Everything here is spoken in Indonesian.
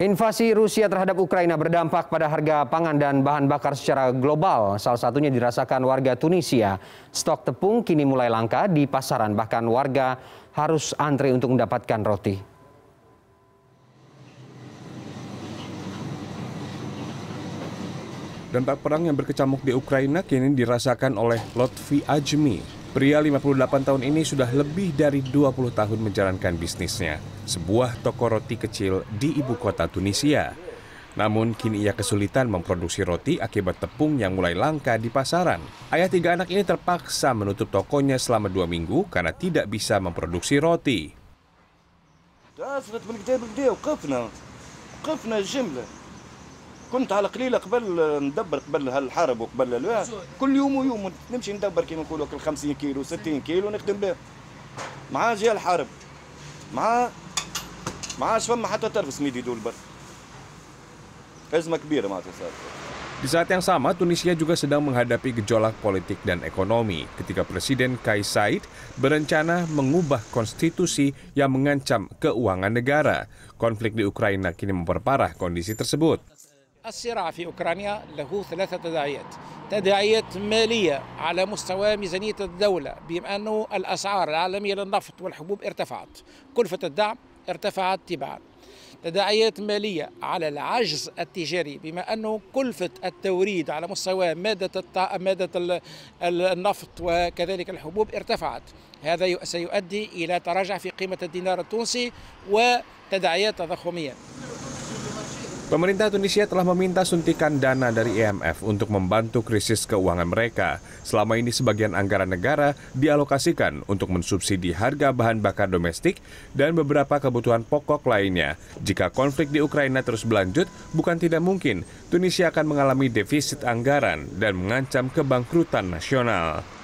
Invasi Rusia terhadap Ukraina berdampak pada harga pangan dan bahan bakar secara global. Salah satunya dirasakan warga Tunisia. Stok tepung kini mulai langka di pasaran, bahkan warga harus antri untuk mendapatkan roti. Dampak perang yang berkecamuk di Ukraina kini dirasakan oleh Lotfi Ajmi, Pria 58 tahun ini sudah lebih dari 20 tahun menjalankan bisnisnya, sebuah toko roti kecil di ibu kota Tunisia. Namun kini ia kesulitan memproduksi roti akibat tepung yang mulai langka di pasaran. Ayah tiga anak ini terpaksa menutup tokonya selama dua minggu karena tidak bisa memproduksi roti. كنت على قليله قبل ندبر قبل هالحرب وقبل كل يوم ويوم نمشي ندبر كيما نقولوا 50 كيلو 60 كيلو نخدم به مع جاء الحرب مع مع فما حتى ترفس ميدي دول بر ازمه كبيره معناتها صارت Di saat yang sama, Tunisia juga sedang menghadapi gejolak politik dan ekonomi ketika Presiden Kais Said berencana mengubah konstitusi yang mengancam keuangan negara. Konflik di Ukraina kini memperparah kondisi tersebut. الصراع في أوكرانيا له ثلاثة تداعيات تداعيات مالية على مستوى ميزانية الدولة بما أنه الأسعار العالمية للنفط والحبوب ارتفعت كلفة الدعم ارتفعت تبعاً تداعيات مالية على العجز التجاري بما أنه كلفة التوريد على مستوى مادة, التع... مادة النفط وكذلك الحبوب ارتفعت هذا سيؤدي إلى تراجع في قيمة الدينار التونسي وتداعيات تضخمية Pemerintah Tunisia telah meminta suntikan dana dari IMF e untuk membantu krisis keuangan mereka. Selama ini sebagian anggaran negara dialokasikan untuk mensubsidi harga bahan bakar domestik dan beberapa kebutuhan pokok lainnya. Jika konflik di Ukraina terus berlanjut, bukan tidak mungkin Tunisia akan mengalami defisit anggaran dan mengancam kebangkrutan nasional.